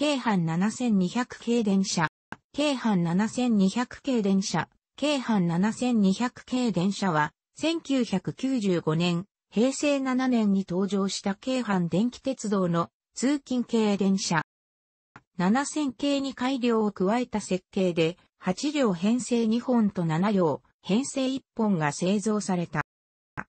京阪7200系電車、京阪7200系電車、京阪7200系電車は、1995年、平成7年に登場した京阪電気鉄道の通勤系電車。7000系に改良を加えた設計で、8両編成2本と7両編成1本が製造された。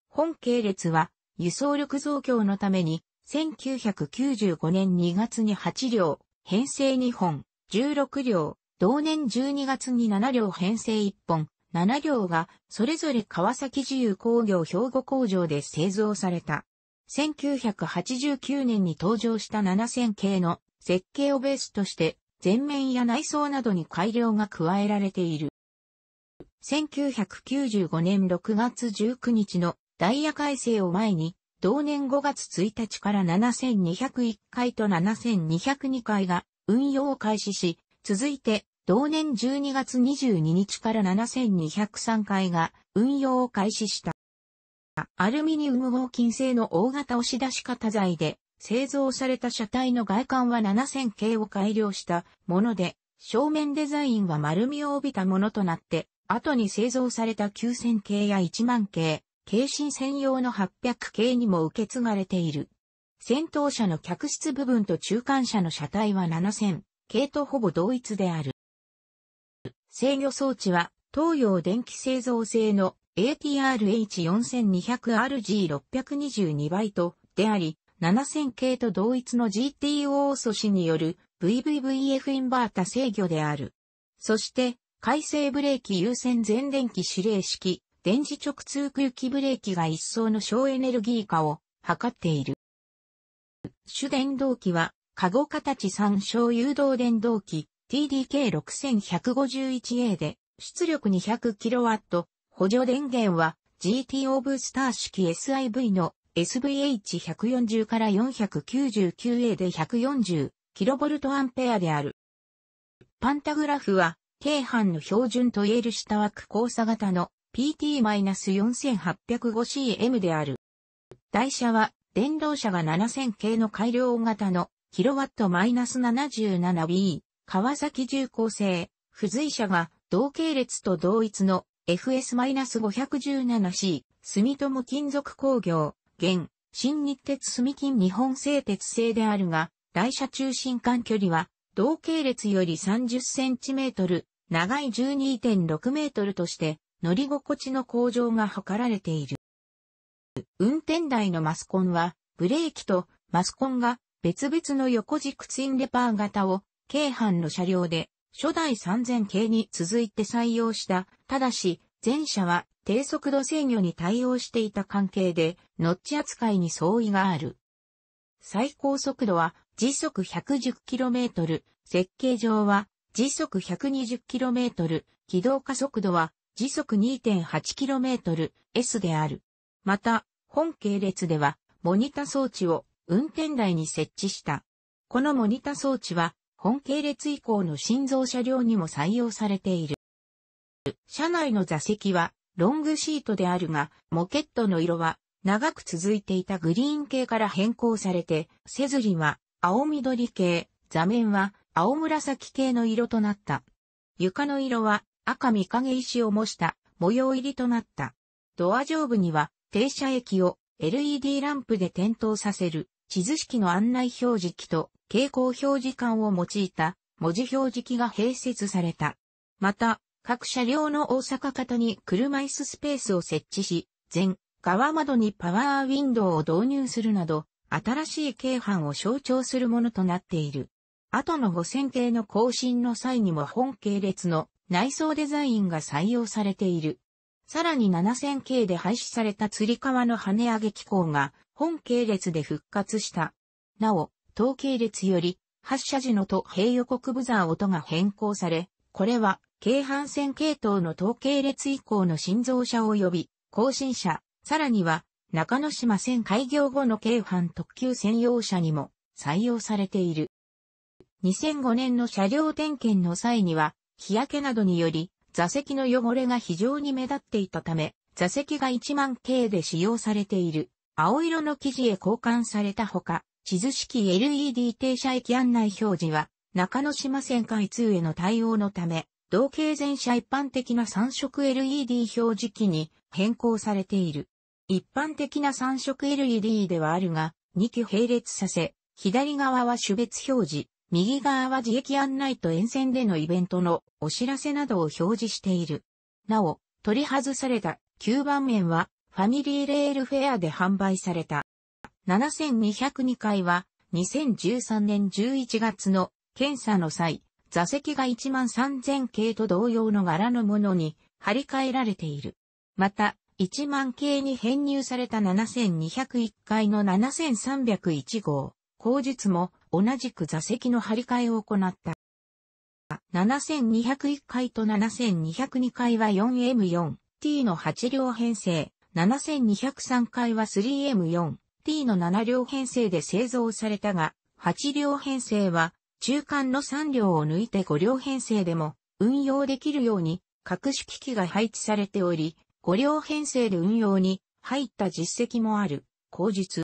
本系列は輸送力増強のために1995年2月に8両編成2本、16両、同年12月に7両編成1本、7両がそれぞれ川崎自由工業兵庫工場で製造された。1989年に登場した7000系の設計をベースとして前面や内装などに改良が加えられている。1995年6月19日のダイヤ改正を前に同年5月1日から7201回と7202回が運用を開始し、続いて同年12月22日から7203回が運用を開始した。アルミニウム合金製の大型押し出し型材で製造された車体の外観は7000系を改良したもので、正面デザインは丸みを帯びたものとなって、後に製造された9000系や1万系、軽心専用の800系にも受け継がれている。戦闘車の客室部分と中間車の車体は7000系とほぼ同一である。制御装置は東洋電気製造製の ATRH4200RG622 バイトであり、7000系と同一の GTO 素子による VVVF インバータ制御である。そして、回生ブレーキ優先全電気指令式電磁直通空気ブレーキが一層の省エネルギー化を図っている。主電動機は、カゴ形参照誘導電動機 TDK6151A で、出力 200kW、補助電源は GTO ブースター式 SIV の SVH140 から 499A で 140kV である。パンタグラフは、京阪の標準と言える下枠交差型の PT-4805CM である。台車は、電動車が7000系の改良型の、キロワット -77B、川崎重工製、付随車が、同系列と同一の FS-517C、住友金属工業、現、新日鉄住金日本製鉄製であるが、台車中心間距離は、同系列より30センチメートル、長い12.6メートルとして、乗り心地の向上が図られている。運転台のマスコンは、ブレーキとマスコンが別々の横軸ツインレパー型を、軽阪の車両で初代3000系に続いて採用した。ただし、前者は低速度制御に対応していた関係で、ノッチ扱いに相違がある。最高速度は時速 110km、設計上は時速 120km、軌道加速度は時速 2.8km、S である。また、本系列では、モニタ装置を運転台に設置した。このモニタ装置は、本系列以降の心臓車両にも採用されている。車内の座席は、ロングシートであるが、モケットの色は、長く続いていたグリーン系から変更されて、セズリは、青緑系、座面は、青紫系の色となった。床の色は、赤見影石を模した模様入りとなった。ドア上部には停車駅を LED ランプで点灯させる地図式の案内表示器と蛍光表示管を用いた文字表示器が併設された。また、各車両の大阪方に車椅子スペースを設置し、全側窓にパワーウィンドウを導入するなど、新しい京阪を象徴するものとなっている。後の五線形の更新の際にも本系列の内装デザインが採用されている。さらに7000系で廃止された釣り革の跳ね上げ機構が本系列で復活した。なお、当系列より発射時のと平予告ブザー音が変更され、これは京阪線系統の当系列以降の新造車及び更新車、さらには中之島線開業後の京阪特急専用車にも採用されている。2005年の車両点検の際には、日焼けなどにより、座席の汚れが非常に目立っていたため、座席が1万系で使用されている、青色の生地へ交換されたほか、地図式 LED 停車駅案内表示は、中野島線開通への対応のため、同系全車一般的な3色 LED 表示機に変更されている。一般的な3色 LED ではあるが、2機並列させ、左側は種別表示、右側は自駅案内と沿線でのイベントのお知らせなどを表示している。なお、取り外された9番面はファミリーレールフェアで販売された。7202回は2013年11月の検査の際、座席が1万3000系と同様の柄のものに張り替えられている。また、1万系に編入された7201回の7301号、後日も同じく座席の張り替えを行った。7201回と7202回は 4M4T の8両編成、7203回は 3M4T の7両編成で製造されたが、8両編成は中間の3両を抜いて5両編成でも運用できるように各種機器が配置されており、5両編成で運用に入った実績もある。口述。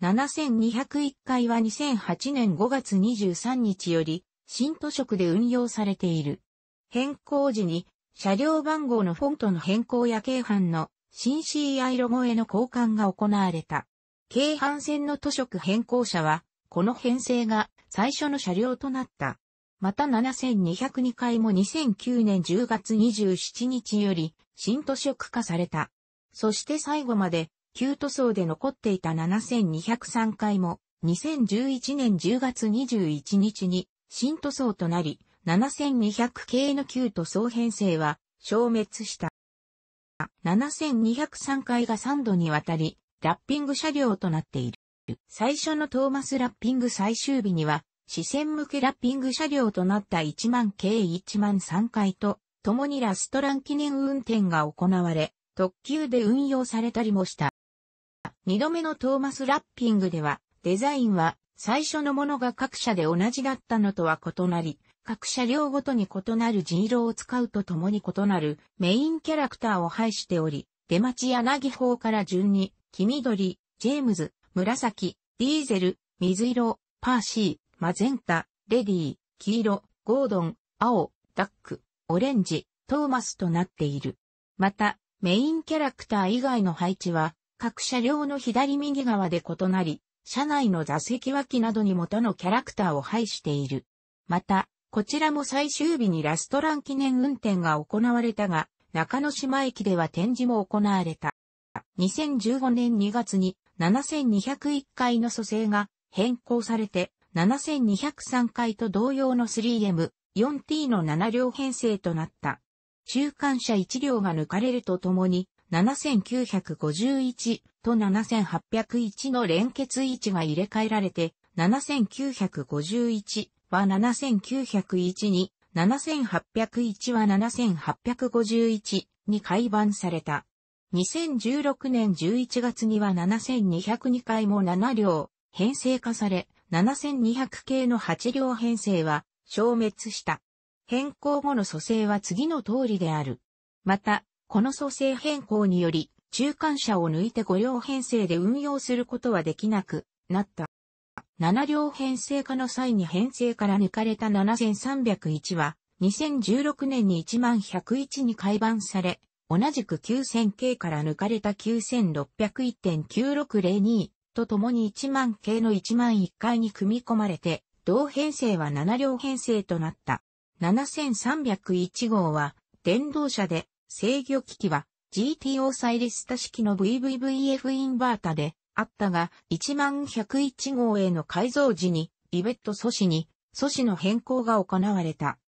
7201回は2008年5月23日より、新図職で運用されている。変更時に、車両番号のフォントの変更や京阪の新 CI ロゴへの交換が行われた。京阪線の図職変更者は、この編成が最初の車両となった。また7202回も2009年10月27日より新図職化された。そして最後まで旧塗装で残っていた7203回も、2011年10月21日に新塗装となり、7200系の旧塗装編成は消滅した。7203回が3度にわたり、ラッピング車両となっている。最初のトーマスラッピング最終日には、視線向けラッピング車両となった1万系1万3回と、共にラストラン記念運転が行われ、特急で運用されたりもした。二度目のトーマスラッピングでは、デザインは最初のものが各社で同じだったのとは異なり、各車両ごとに異なる人色を使うとともに異なるメインキャラクターを配しており、出待ち柳法から順に、黄緑、ジェームズ、紫、ディーゼル、水色、パーシー、マゼンタ、レディー、黄色、ゴードン、青、ダック、オレンジ、トーマスとなっている。また、メインキャラクター以外の配置は、各車両の左右側で異なり、車内の座席脇などに元のキャラクターを配している。また、こちらも最終日にラストラン記念運転が行われたが、中野島駅では展示も行われた。2015年2月に7201回の蘇生が変更されて、7203回と同様の 3M、4T の7両編成となった。中間車1両が抜かれるとともに、7951と7801の連結位置が入れ替えられて、7951は7901に、7801は7851に改版された。2016年11月には7202回も7両編成化され、7200系の8両編成は消滅した。変更後の蘇生は次の通りである。また、この組成変更により、中間車を抜いて5両編成で運用することはできなくなった。7両編成化の際に編成から抜かれた7301は、2016年に1101に改版され、同じく9000系から抜かれた9601.9602と共に1万系の1万1回に組み込まれて、同編成は7両編成となった。7301号は、電動車で制御機器は GTO サイリスタ式の VVVF インバータであったが、1 1 0 1号への改造時に、リベット素子に、素子の変更が行われた。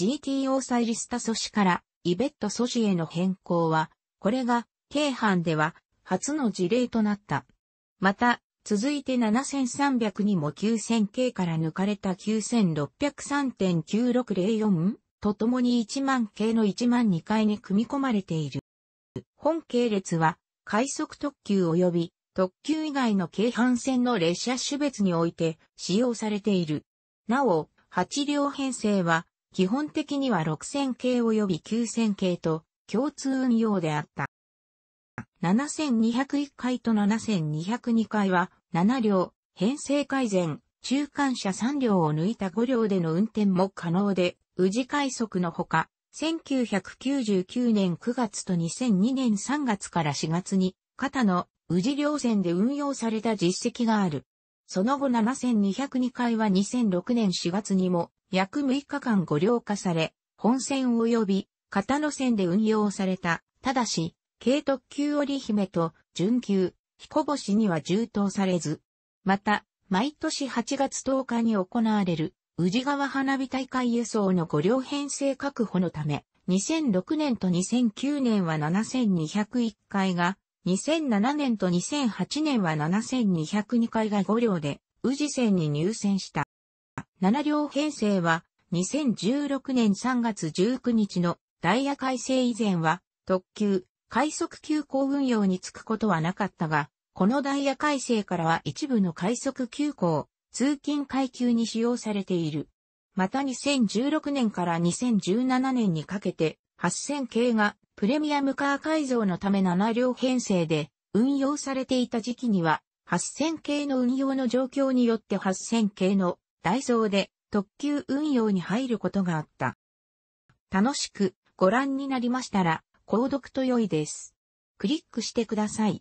GTO サイリスタ素子から、イベット素子への変更は、これが、京阪では、初の事例となった。また、続いて7300にも9000系から抜かれた9 6 0 3 9 6 0 4とともに1万系の1万2階に組み込まれている。本系列は、快速特急及び特急以外の京阪線の列車種別において使用されている。なお、8両編成は、基本的には6000系及び9000系と共通運用であった。7201回と7202回は7両、編成改善、中間車3両を抜いた5両での運転も可能で、宇治快速のほか、1999年9月と2002年3月から4月に、肩の宇治両線で運用された実績がある。その後7202回は2006年4月にも約6日間ご了化され、本線及び片野線で運用された。ただし、軽特急織姫と準急、彦星には充当されず。また、毎年8月10日に行われる宇治川花火大会輸送の5両編成確保のため、2006年と2009年は7201回が、2007年と2008年は7202回が5両で、宇治線に入線した。7両編成は、2016年3月19日のダイヤ改正以前は、特急、快速急行運用につくことはなかったが、このダイヤ改正からは一部の快速急行、通勤階級に使用されている。また2016年から2017年にかけて、8000系がプレミアムカー改造のため7両編成で運用されていた時期には、8000系の運用の状況によって8000系のソーで特急運用に入ることがあった。楽しくご覧になりましたら、購読と良いです。クリックしてください。